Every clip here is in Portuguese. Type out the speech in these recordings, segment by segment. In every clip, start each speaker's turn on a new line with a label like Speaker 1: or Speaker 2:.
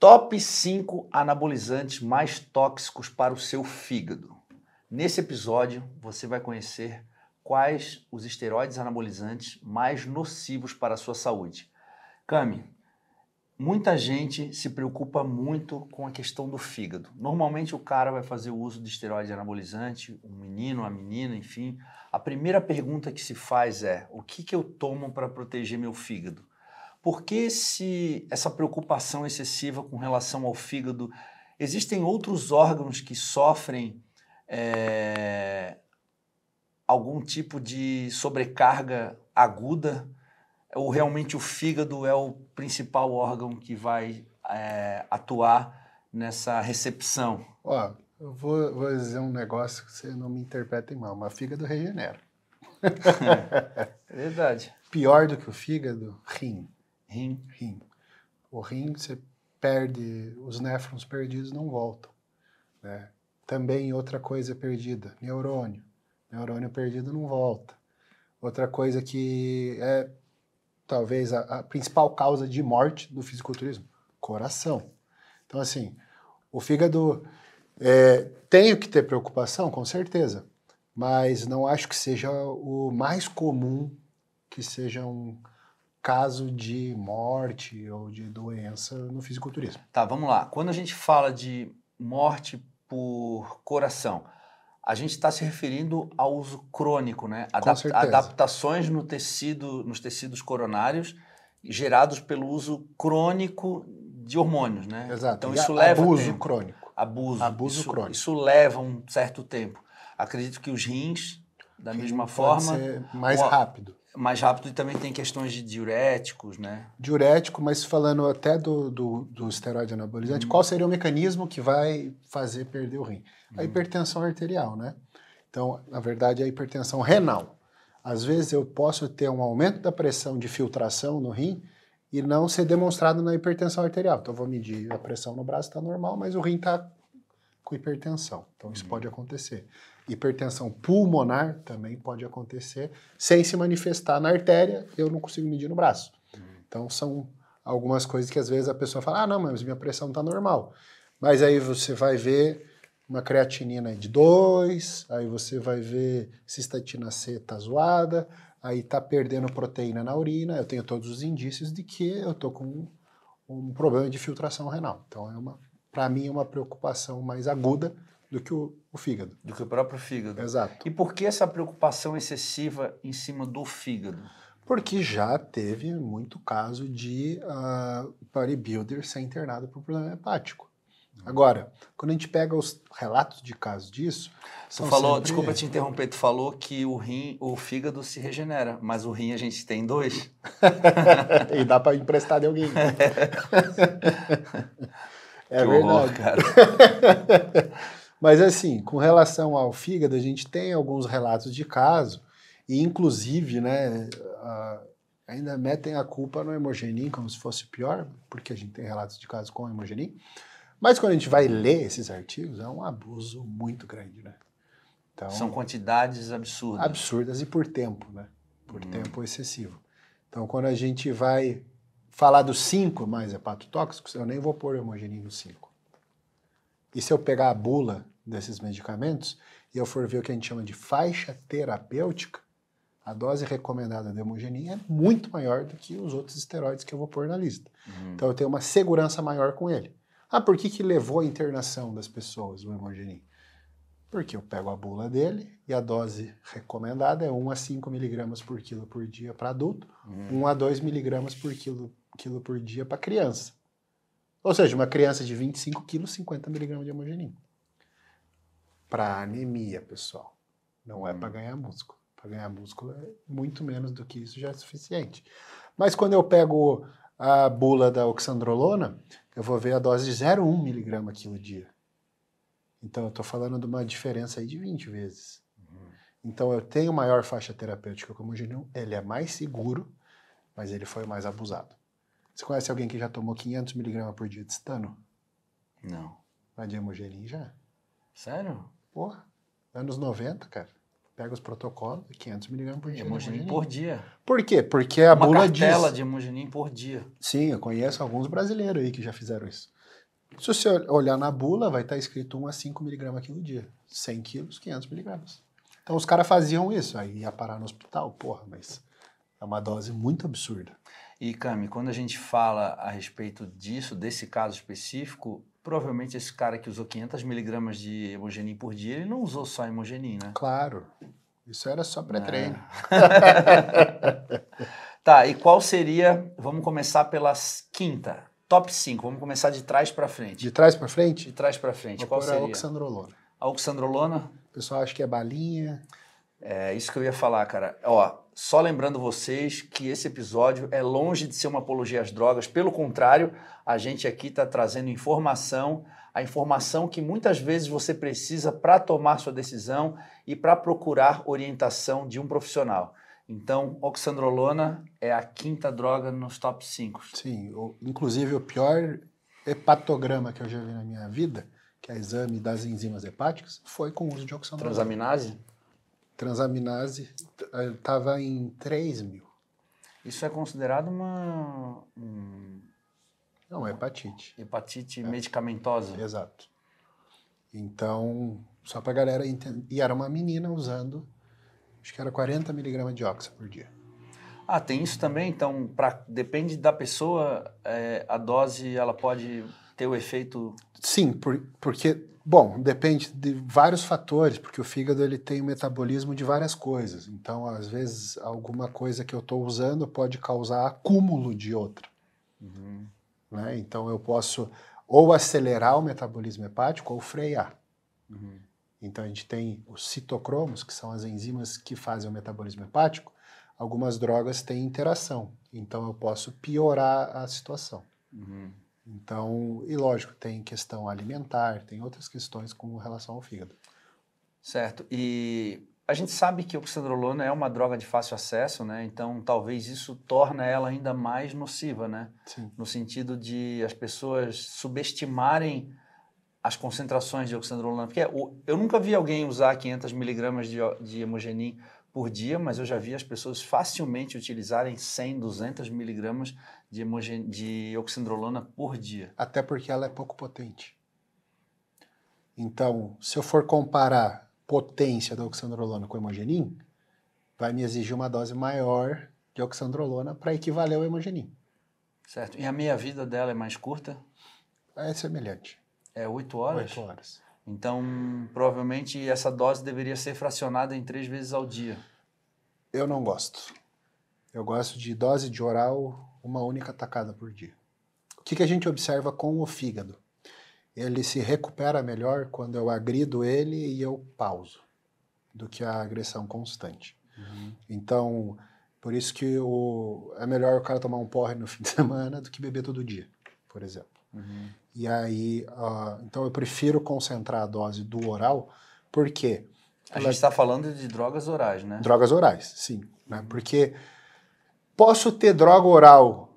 Speaker 1: Top 5 anabolizantes mais tóxicos para o seu fígado. Nesse episódio, você vai conhecer quais os esteroides anabolizantes mais nocivos para a sua saúde. Cami, muita gente se preocupa muito com a questão do fígado. Normalmente o cara vai fazer o uso de esteroide anabolizante, um menino, uma menina, enfim. A primeira pergunta que se faz é: o que, que eu tomo para proteger meu fígado? Por que esse, essa preocupação excessiva com relação ao fígado? Existem outros órgãos que sofrem é, algum tipo de sobrecarga aguda? Ou realmente o fígado é o principal órgão que vai é, atuar nessa recepção?
Speaker 2: Ó, eu vou, vou dizer um negócio que você não me interprete mal, mas fígado regenera. é verdade. Pior do que o fígado, rim. Rim. Rim. O rim, você perde, os néfrons perdidos não voltam. Né? Também outra coisa perdida, neurônio. Neurônio perdido não volta. Outra coisa que é talvez a, a principal causa de morte do fisiculturismo, coração. Então, assim, o fígado é, tenho que ter preocupação, com certeza, mas não acho que seja o mais comum que seja um, caso de morte ou de doença no fisiculturismo.
Speaker 1: Tá, vamos lá. Quando a gente fala de morte por coração, a gente está se referindo ao uso crônico, né? Adap adaptações no tecido, nos tecidos coronários gerados pelo uso crônico de hormônios, né? Exato. Então isso leva abuso tempo. crônico. Abuso. Abuso isso, crônico. Isso leva um certo tempo. Acredito que os rins da mesma forma mais o, rápido mais rápido e também tem questões de diuréticos, né?
Speaker 2: Diurético, mas falando até do, do, do esteroide anabolizante, hum. qual seria o mecanismo que vai fazer perder o rim? A uhum. hipertensão arterial, né? Então, na verdade, é a hipertensão renal. Às vezes eu posso ter um aumento da pressão de filtração no rim e não ser demonstrado na hipertensão arterial. Então, eu vou medir a pressão no braço, está normal, mas o rim está com hipertensão. Então, isso uhum. pode acontecer. Hipertensão pulmonar também pode acontecer sem se manifestar na artéria, eu não consigo medir no braço. Então são algumas coisas que às vezes a pessoa fala: "Ah, não, mas minha pressão está normal". Mas aí você vai ver uma creatinina de 2, aí você vai ver cistatina C tá zoada, aí tá perdendo proteína na urina, eu tenho todos os indícios de que eu tô com um, um problema de filtração renal. Então é uma para mim é uma preocupação mais aguda do que o, o, fígado. Do que o próprio fígado. Exato. E por que essa preocupação excessiva em cima do fígado? Porque já teve muito caso de uh, bodybuilder ser internado por problema hepático. Agora, quando a gente pega os relatos de casos disso, tu falou, sempre... desculpa te interromper,
Speaker 1: tu falou que o rim, o fígado se regenera, mas o rim a gente tem dois. e dá para emprestar de alguém.
Speaker 2: é que verdade. Horror, cara. Mas assim, com relação ao fígado, a gente tem alguns relatos de caso, e inclusive, né, ainda metem a culpa no hemogenin como se fosse pior, porque a gente tem relatos de casos com hemogenin. Mas quando a gente vai ler esses artigos, é um abuso muito grande, né?
Speaker 1: Então, São quantidades absurdas. Absurdas
Speaker 2: e por tempo, né? Por hum. tempo excessivo. Então, quando a gente vai falar dos cinco mais hepatotóxicos, eu nem vou pôr hemogenin no cinco e se eu pegar a bula desses medicamentos e eu for ver o que a gente chama de faixa terapêutica, a dose recomendada de hemogenin é muito maior do que os outros esteroides que eu vou pôr na lista. Uhum. Então eu tenho uma segurança maior com ele. Ah, por que, que levou a internação das pessoas o hemogenin? Porque eu pego a bula dele e a dose recomendada é 1 a 5 miligramas por quilo por dia para adulto, uhum. 1 a 2 miligramas por quilo, quilo por dia para criança. Ou seja, uma criança de 25 quilos, 50 miligramas de hemogenina. Para anemia, pessoal. Não é para ganhar músculo. Para ganhar músculo é muito menos do que isso já é suficiente. Mas quando eu pego a bula da oxandrolona, eu vou ver a dose de 0,1 miligrama quilo dia. Então eu estou falando de uma diferença aí de 20 vezes. Então eu tenho maior faixa terapêutica com o ele é mais seguro, mas ele foi mais abusado. Você conhece alguém que já tomou 500 miligramas por dia de estano? Não. de Diemogerin já. Sério? Porra. Anos 90, cara. Pega os protocolos, 500 miligramas por dia. Hemogenin por dia. Por quê? Porque a Uma bula diz... Uma cartela de hemogenin por dia. Sim, eu conheço alguns brasileiros aí que já fizeram isso. Se você olhar na bula, vai estar tá escrito 1 a 5 miligramas quilo dia. 100 quilos, 500 miligramas. Então os caras faziam isso, aí ia parar no hospital, porra, mas
Speaker 1: é uma dose muito absurda. E, Cami, quando a gente fala a respeito disso, desse caso específico, provavelmente esse cara que usou 500 miligramas de hemogenin por dia, ele não usou só hemogenin, né? Claro. Isso era só pré-treino. Ah. É. tá, e qual seria, vamos começar pela quinta, top 5, vamos começar de trás para frente. De
Speaker 2: trás para frente? De
Speaker 1: trás para frente, Vou qual seria? a oxandrolona. A oxandrolona? O pessoal acha que é balinha. É isso que eu ia falar, cara. Ó, só lembrando vocês que esse episódio é longe de ser uma apologia às drogas. Pelo contrário, a gente aqui está trazendo informação, a informação que muitas vezes você precisa para tomar sua decisão e para procurar orientação de um profissional. Então, oxandrolona é a quinta droga nos top 5.
Speaker 2: Sim, inclusive o pior hepatograma que eu já vi na minha vida, que é exame das enzimas hepáticas, foi com o uso de oxandrolona. Transaminase? transaminase estava eh, em 3 mil. Isso é considerado uma. Um... Não, é hepatite. Hepatite é. medicamentosa. Exato. Então, só para a galera entender. E era uma menina usando, acho que era 40 miligramas de óxido por dia.
Speaker 1: Ah, tem isso também. Então, pra, depende da pessoa, é, a dose ela pode ter o efeito.
Speaker 2: Sim, por, porque Bom, depende de vários fatores, porque o fígado ele tem o metabolismo de várias coisas. Então, às vezes, alguma coisa que eu estou usando pode causar acúmulo de outra. Uhum. Né? Então, eu posso ou acelerar o metabolismo hepático ou frear. Uhum. Então, a gente tem os citocromos, que são as enzimas que fazem o metabolismo hepático. Algumas drogas têm interação. Então, eu posso piorar a situação. Uhum. Então, e lógico, tem questão alimentar, tem outras questões com relação ao fígado.
Speaker 1: Certo. E a gente sabe que oxandrolona é uma droga de fácil acesso, né? Então, talvez isso torne ela ainda mais nociva, né? Sim. No sentido de as pessoas subestimarem as concentrações de oxandrolona. Porque é eu nunca vi alguém usar 500 miligramas de, de hemogenin por dia, mas eu já vi as pessoas facilmente utilizarem 100, 200 miligramas de, de oxandrolona por
Speaker 2: dia. Até porque ela é pouco potente. Então, se eu for comparar potência da oxandrolona com hemogenin, vai me exigir uma dose maior de oxandrolona para equivaler ao hemogenin.
Speaker 1: Certo. E a meia-vida dela é mais curta?
Speaker 2: É semelhante.
Speaker 1: É 8 horas? 8 horas. Então, provavelmente essa dose deveria ser fracionada em três vezes ao dia.
Speaker 2: Eu não gosto. Eu gosto de dose de oral uma única tacada por dia. O que, que a gente observa com o fígado? Ele se recupera melhor quando eu agrido ele e eu pauso, do que a agressão constante. Uhum. Então, por isso que o, é melhor o cara tomar um porre no fim de semana do que beber todo dia, por exemplo. Uhum. E aí, uh, então eu prefiro concentrar a dose do oral, porque... A gente está falando de drogas orais, né? Drogas orais, sim. Né? Porque posso ter droga oral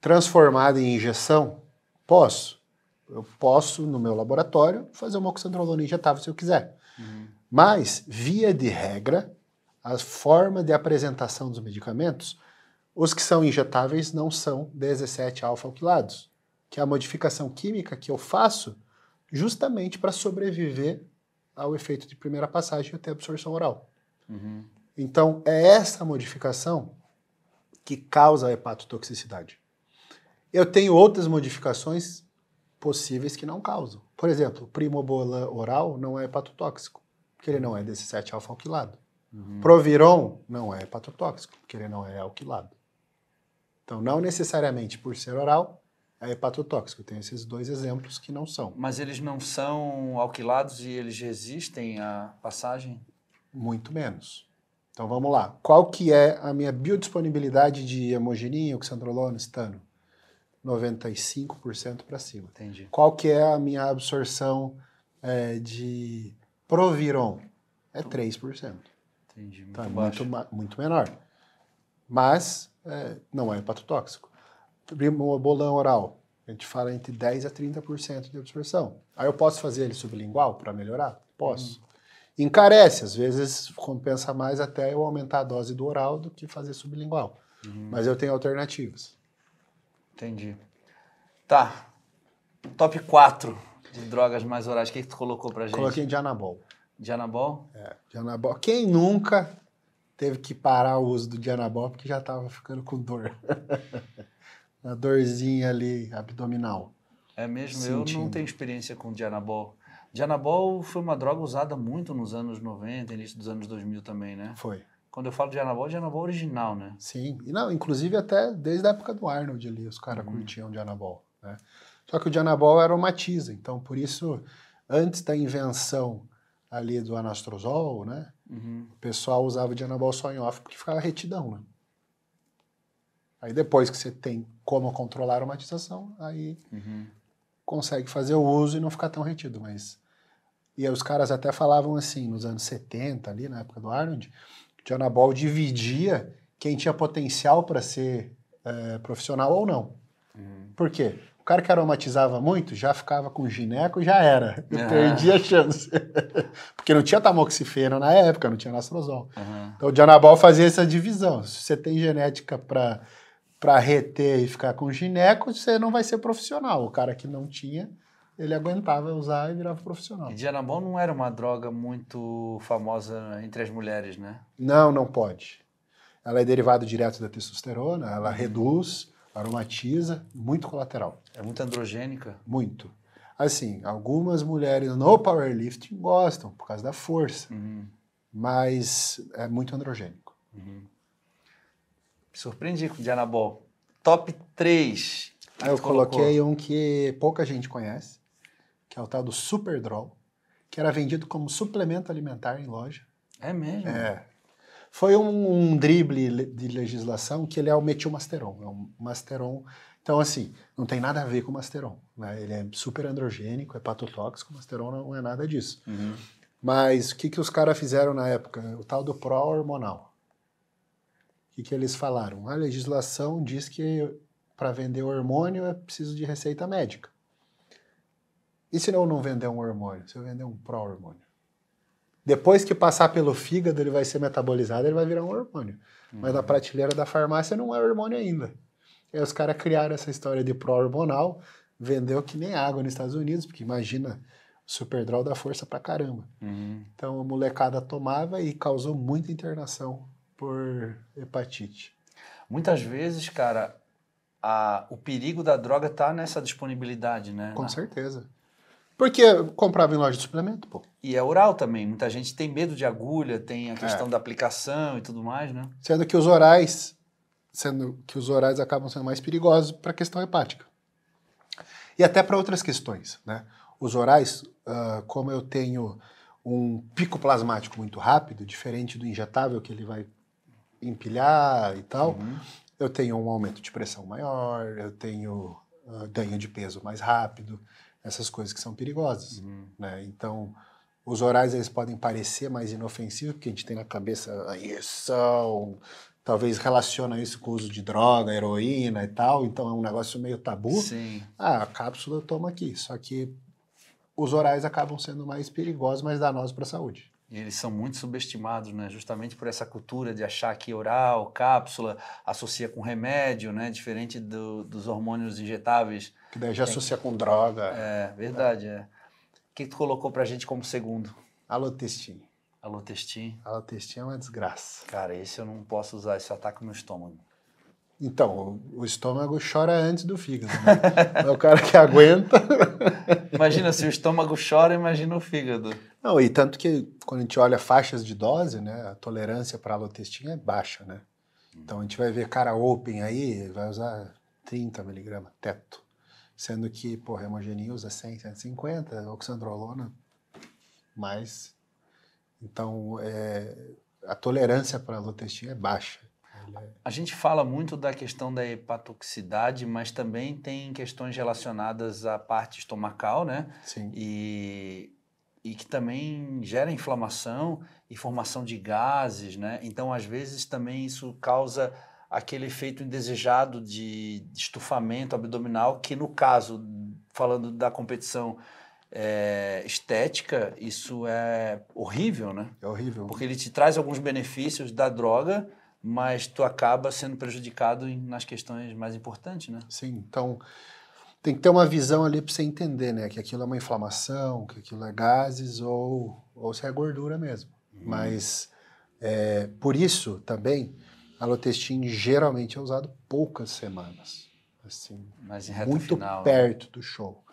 Speaker 2: transformada em injeção? Posso. Eu posso, no meu laboratório, fazer uma oxandrolona injetável se eu quiser. Uhum. Mas, via de regra, a forma de apresentação dos medicamentos, os que são injetáveis não são 17 alfa-quilados que é a modificação química que eu faço justamente para sobreviver ao efeito de primeira passagem e até absorção oral. Uhum. Então, é essa modificação que causa a hepatotoxicidade. Eu tenho outras modificações possíveis que não causam. Por exemplo, primobolan oral não é hepatotóxico, porque ele não é desse 7 alfa alquilado. Uhum. Proviron não é hepatotóxico, porque ele não é alquilado. Então, não necessariamente por ser oral, é hepatotóxico. Tem esses dois exemplos que não são.
Speaker 1: Mas eles não são alquilados e eles resistem à passagem?
Speaker 2: Muito menos. Então vamos lá. Qual que é a minha biodisponibilidade de hemogenin, oxandrolona, estano? 95% para cima. Entendi. Qual que é a minha absorção é, de proviron? É 3%. Então- Entendi. Então, muito então é muito, muito menor. Mas é, não é hepatotóxico bolão oral, a gente fala entre 10% a 30% de absorção. Aí eu posso fazer ele sublingual para melhorar? Posso. Hum. Encarece, às vezes compensa mais até eu aumentar a dose do oral do que fazer sublingual. Hum. Mas eu tenho alternativas. Entendi.
Speaker 1: Tá. Top 4 de drogas mais orais. O que, que tu colocou pra gente? Coloquei
Speaker 2: Dianabol. Dianabol? É, Dianabol. Quem nunca teve que parar o uso do Dianabol porque já estava ficando com dor. a dorzinha ali abdominal.
Speaker 1: É mesmo, sentindo. eu não tenho experiência com Dianabol. Dianabol foi uma droga usada muito nos anos 90, início dos anos 2000 também, né? Foi. Quando eu falo de Anabol, é de Anabol original,
Speaker 2: né? Sim. E não, inclusive até desde a época do Arnold ali, os caras uhum. curtiam de Anabol, né? Só que o Dianabol aromatiza, então por isso, antes da invenção ali do anastrozol, né? Uhum. O pessoal usava o Dianabol só em off porque ficava retidão, né? Aí depois que você tem como controlar a aromatização, aí uhum. consegue fazer o uso e não ficar tão retido, mas... E aí os caras até falavam assim, nos anos 70, ali na época do Arnold, que o Anabol dividia quem tinha potencial para ser é, profissional ou não. Uhum. Por quê? O cara que aromatizava muito já ficava com gineco, já era. Eu ah. a chance. Porque não tinha tamoxifeno na época, não tinha nastrozol. Uhum. Então o Dianabol fazia essa divisão. Se você tem genética para para reter e ficar com gineco, você não vai ser profissional. O cara que não tinha, ele aguentava usar e virava profissional. E Dianabol não era uma
Speaker 1: droga muito famosa entre as mulheres, né?
Speaker 2: Não, não pode. Ela é derivada direto da testosterona, ela uhum. reduz, aromatiza, muito colateral. É muito androgênica? Muito. Assim, algumas mulheres no powerlifting gostam por causa da força, uhum. mas é muito androgênico. Uhum.
Speaker 1: Surpreendi com o Dianabol. Top 3. Aí eu coloquei colocou?
Speaker 2: um que pouca gente conhece, que é o tal do Super Draw, que era vendido como suplemento alimentar em loja. É mesmo? É. Foi um, um drible de legislação que ele é o metilmasteron. É um masteron. Então, assim, não tem nada a ver com o masteron. Né? Ele é super androgênico, hepatotóxico, é o masteron não é nada disso. Uhum. Mas o que, que os caras fizeram na época? O tal do pró-hormonal. E que eles falaram? A legislação diz que para vender hormônio é preciso de receita médica. E se não, não vender um hormônio? Se eu vender um pró-hormônio? Depois que passar pelo fígado, ele vai ser metabolizado, ele vai virar um hormônio. Uhum. Mas na prateleira da farmácia não é hormônio ainda. E aí os caras criaram essa história de pró-hormonal, vendeu que nem água nos Estados Unidos, porque imagina, o Superdral da força pra caramba. Uhum. Então a molecada tomava e causou muita internação por hepatite? Muitas
Speaker 1: vezes, cara, a, o perigo da droga tá nessa
Speaker 2: disponibilidade, né? Com certeza. Porque comprava em loja de suplemento, pô. E
Speaker 1: é oral também. Muita gente tem medo de agulha, tem a é. questão é. da aplicação e tudo mais, né?
Speaker 2: Sendo que os orais, sendo que os orais acabam sendo mais perigosos para a questão hepática. E até para outras questões, né? Os orais, uh, como eu tenho um pico plasmático muito rápido, diferente do injetável que ele vai empilhar e tal, uhum. eu tenho um aumento de pressão maior, eu tenho uh, ganho de peso mais rápido, essas coisas que são perigosas, uhum. né? Então, os orais eles podem parecer mais inofensivos, porque a gente tem na cabeça são ah, talvez relaciona isso com o uso de droga, heroína e tal, então é um negócio meio tabu. Sim. Ah, a cápsula toma aqui, só que os orais acabam sendo mais perigosos, mais danosos para a saúde.
Speaker 1: E eles são muito subestimados, né? Justamente por essa cultura de achar que oral, cápsula, associa com remédio, né? Diferente do, dos hormônios injetáveis. Que daí já associa com droga. É, verdade, é. é. O que tu colocou pra gente como segundo?
Speaker 2: Alotestin. Alotestin? Alotestin é uma desgraça. Cara, esse eu não posso usar, isso ataca no meu estômago. Então, o, o estômago chora antes do fígado. Né? é o cara que aguenta.
Speaker 1: Imagina se o estômago chora, imagina o fígado.
Speaker 2: Não, e tanto que quando a gente olha faixas de dose, né, a tolerância para a alotestina é baixa, né? Então a gente vai ver cara open aí, vai usar 30 miligramas, teto. Sendo que, porra, hemogeninha usa 100, 150, oxandrolona, mais. Então, é, a tolerância para a lotestina é baixa.
Speaker 1: A gente fala muito da questão da hepatoxicidade, mas também tem questões relacionadas à parte estomacal, né? Sim. E, e que também gera inflamação e formação de gases, né? Então, às vezes, também isso causa aquele efeito indesejado de, estufamento abdominal, que no caso, falando da competição é, estética, isso é horrível, né? É horrível. Porque ele te traz alguns benefícios da droga, mas tu acaba sendo prejudicado nas questões mais importantes,
Speaker 2: né? Sim, então tem que ter uma visão ali para você entender, né? Que aquilo é uma inflamação, que aquilo é gases ou, ou se é gordura mesmo. Uhum. Mas é, por isso também a lotestin geralmente é usado poucas semanas, assim, Mas em reta muito final, né? perto né? do show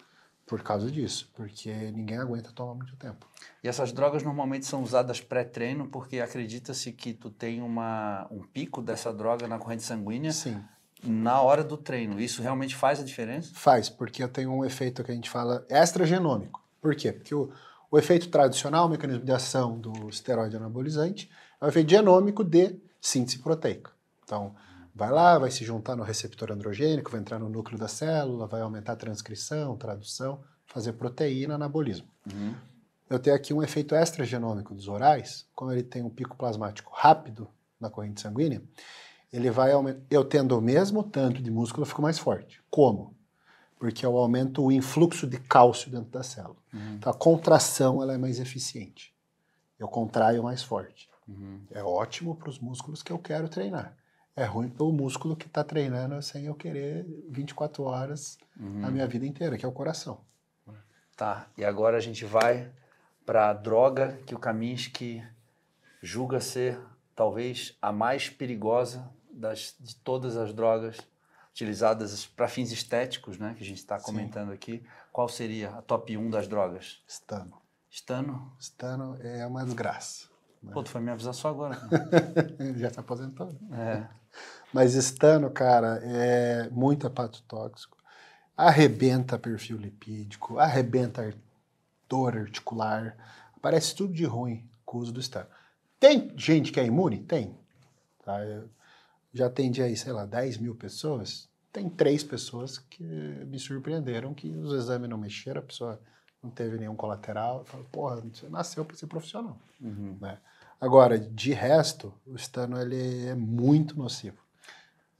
Speaker 2: por causa disso, porque ninguém aguenta tomar muito tempo.
Speaker 1: E essas drogas normalmente são usadas pré-treino porque acredita-se que tu tem uma, um pico dessa droga na corrente sanguínea Sim. na hora do treino. Isso realmente faz a diferença?
Speaker 2: Faz, porque tem um efeito que a gente fala extragenômico. Por quê? Porque o, o efeito tradicional, o mecanismo de ação do esteroide anabolizante, é o efeito genômico de síntese proteica. Então, vai lá, vai se juntar no receptor androgênico, vai entrar no núcleo da célula, vai aumentar a transcrição, tradução, fazer proteína, anabolismo. Uhum. Eu tenho aqui um efeito extragenômico dos orais, como ele tem um pico plasmático rápido na corrente sanguínea, ele vai aumentar. Eu tendo o mesmo tanto de músculo, eu fico mais forte. Como? Porque eu aumento o influxo de cálcio dentro da célula. Uhum. Então a contração ela é mais eficiente. Eu contraio mais forte. Uhum. É ótimo para os músculos que eu quero treinar é ruim para o músculo que está treinando sem eu querer 24 horas uhum. na minha vida inteira, que é o coração.
Speaker 1: Tá, e agora a gente vai para a droga que o Kaminsky julga ser talvez a mais perigosa das, de todas as drogas utilizadas para fins estéticos, né, que a gente está comentando Sim. aqui. Qual seria a top 1 das drogas?
Speaker 2: Estano. Estano? Estano é uma desgraça. Né? Pô, tu foi me avisar só agora. Ele já está aposentado. É. Mas estando, cara, é muito hepato tóxico. Arrebenta perfil lipídico, arrebenta dor articular. Parece tudo de ruim com o uso do estano. Tem gente que é imune? Tem. Tá? Eu já atendi aí, sei lá, 10 mil pessoas. Tem três pessoas que me surpreenderam que os exames não mexeram, a pessoa não teve nenhum colateral. Eu falo, porra, você nasceu para ser profissional. Uhum. Né? Agora, de resto, o estano ele é muito nocivo.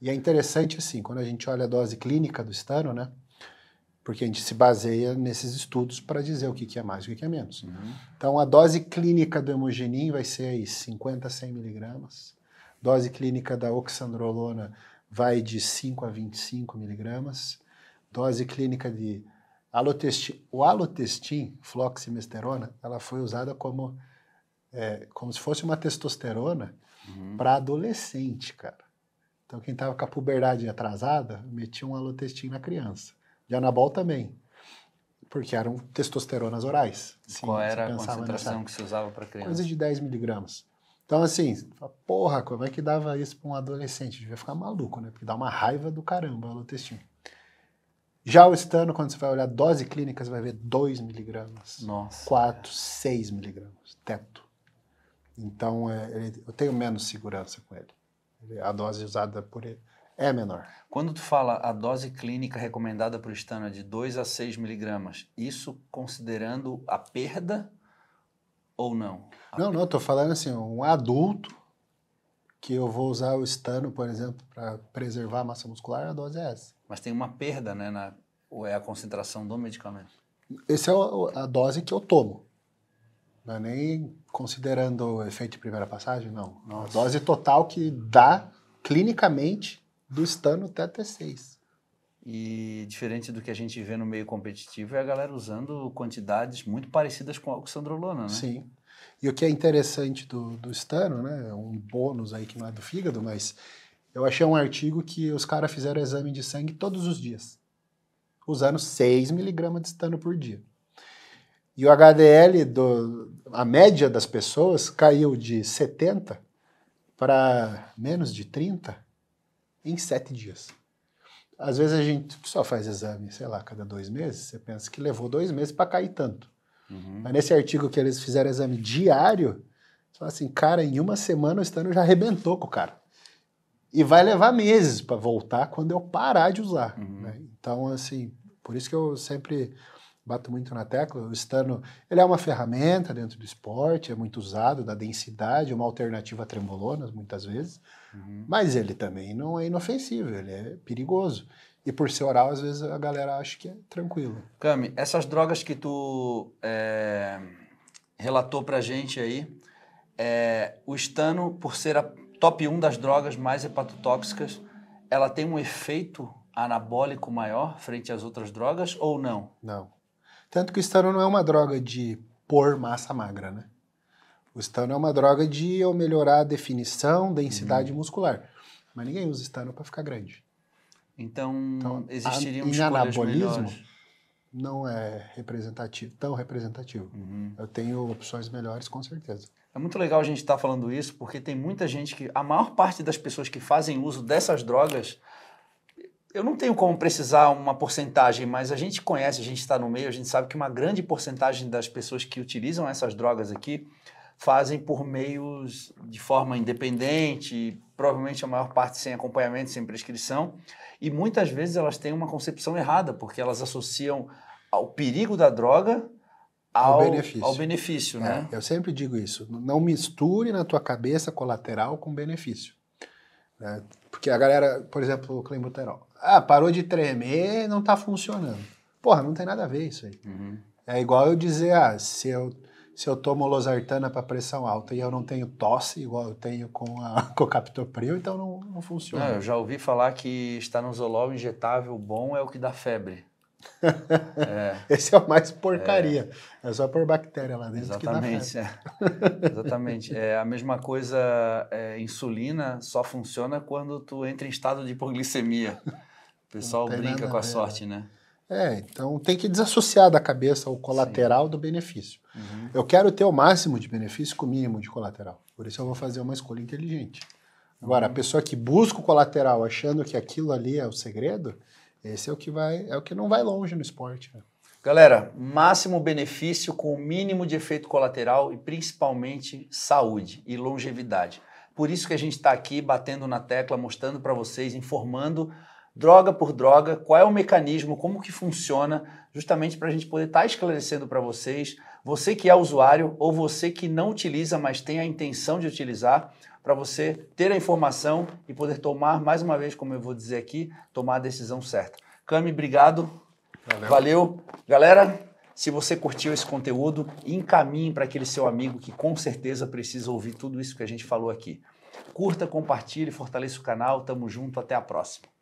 Speaker 2: E é interessante assim, quando a gente olha a dose clínica do estano, né? Porque a gente se baseia nesses estudos para dizer o que, que é mais e o que, é menos. Uhum. Então, a dose clínica do hemogenin vai ser aí 50 a 100 miligramas. Dose clínica da oxandrolona vai de 5 a 25 miligramas. Dose clínica de alotestin, o alotestin, floximesterona, ela foi usada como é, como se fosse uma testosterona uhum. para adolescente, cara. Então, quem estava com a puberdade atrasada, metia um alotestim na criança. De anabol também, porque eram testosteronas orais. Qual era a concentração nessa... que se usava para criança? Coisa de 10 miligramas. Então, assim, porra, como é que dava isso para um adolescente? Devia ficar maluco, né? Porque dá uma raiva do caramba o alotestim. Já o estano, quando você vai olhar dose clínica, você vai ver 2 miligramas. Nossa. 4, 6 miligramas. Teto. Então, é, ele, eu tenho menos segurança com ele. A dose usada por ele é menor. Quando tu fala a dose clínica recomendada para o estano é de
Speaker 1: 2 a 6 miligramas, isso considerando a perda ou
Speaker 2: não? A não, não, estou falando assim, um adulto que eu vou usar o estano, por exemplo, para preservar a massa muscular, a dose é essa.
Speaker 1: Mas tem uma perda, né? Na, ou é a concentração do medicamento?
Speaker 2: Essa é a, a dose que eu tomo. Não é nem considerando o efeito de primeira passagem, não. não é a dose total que dá clinicamente do estano até T6.
Speaker 1: E diferente do que a gente vê no meio competitivo, é a galera usando quantidades muito parecidas com a oxandrolona, né? Sim.
Speaker 2: E o que é interessante do, do estano, né? É um bônus aí que não é do fígado, mas eu achei um artigo que os caras fizeram exame de sangue todos os dias, usando 6 miligramas de estano por dia. E o HDL, do, a média das pessoas, caiu de 70 para menos de 30 em sete dias. Às vezes a gente só faz exame, sei lá, cada dois meses. Você pensa que levou dois meses para cair tanto. Uhum. Mas nesse artigo que eles fizeram exame diário, você fala assim, cara, em uma semana o estano já arrebentou com o cara. E vai levar meses para voltar quando eu parar de usar. Uhum. Né? Então, assim, por isso que eu sempre bato muito na tecla, o estano ele é uma ferramenta dentro do esporte, é muito usado, da densidade, uma alternativa a trembolonas muitas vezes, uhum. mas ele também não é inofensivo, ele é perigoso. E por ser oral, às vezes a galera acha que é tranquilo.
Speaker 1: Cami, essas drogas que tu é, relatou pra gente aí, é, o estano, por ser a top 1 das drogas mais hepatotóxicas, ela tem um efeito anabólico maior frente às outras drogas
Speaker 2: ou não? Não. Tanto que o estano não é uma droga de pôr massa magra, né? O estano é uma droga de eu melhorar a definição, densidade uhum. muscular. Mas ninguém usa estano para ficar grande. Então, então existiria um anabolismo melhores. não é representativo, tão representativo. Uhum. Eu tenho opções melhores com certeza.
Speaker 1: É muito legal a gente estar tá falando isso, porque tem muita gente que. A maior parte das pessoas que fazem uso dessas drogas eu não tenho como precisar uma porcentagem, mas a gente conhece, a gente está no meio, a gente sabe que uma grande porcentagem das pessoas que utilizam essas drogas aqui fazem por meios de forma independente, provavelmente a maior parte sem acompanhamento, sem prescrição, e muitas vezes elas têm uma concepção errada, porque elas associam ao perigo da droga
Speaker 2: ao, ao benefício. Ao benefício né? é, né? Eu sempre digo isso, não misture na tua cabeça colateral com benefício. Né? Porque a galera, por exemplo, o clenbuterol. Ah, parou de tremer, não tá funcionando. Porra, não tem nada a ver isso aí. Uhum. É igual eu dizer, ah, se eu, se eu tomo losartana para pressão alta e eu não tenho tosse, igual eu tenho com, a, com o então não, não funciona. Não, eu já
Speaker 1: ouvi falar que estanozolol injetável bom é o que dá febre.
Speaker 2: é. Esse é o mais porcaria. É, é só por bactéria lá dentro. Exatamente. É. Exatamente.
Speaker 1: É a mesma coisa. É, insulina só funciona quando tu entra em estado de hipoglicemia pessoal brinca com a, sorte, né?
Speaker 2: É, então tem que desassociar da cabeça o colateral Sim. do benefício. Uhum. Eu quero ter o máximo de benefício com o mínimo de colateral. Por isso eu vou fazer uma escolha inteligente. Agora, uhum. a pessoa que busca o colateral achando que aquilo ali é o segredo, esse é o que vai, é o que não vai longe no esporte. Né?
Speaker 1: Galera, máximo benefício com o mínimo de efeito colateral e principalmente saúde e longevidade. Por isso que a gente está aqui batendo na tecla, mostrando para vocês, informando droga por droga, qual é o mecanismo, como que funciona, justamente para a gente poder estar tá esclarecendo para vocês, você que é usuário ou você que não utiliza, mas tem a intenção de utilizar, para você ter a informação e poder tomar, mais uma vez, como eu vou dizer aqui, tomar a decisão certa. Cami, obrigado. Valeu. Valeu. Galera, se você curtiu esse conteúdo, encaminhe para aquele seu amigo que com certeza precisa ouvir tudo isso que a gente falou aqui. Curta, compartilhe, fortaleça o canal. Tamo junto, até a próxima.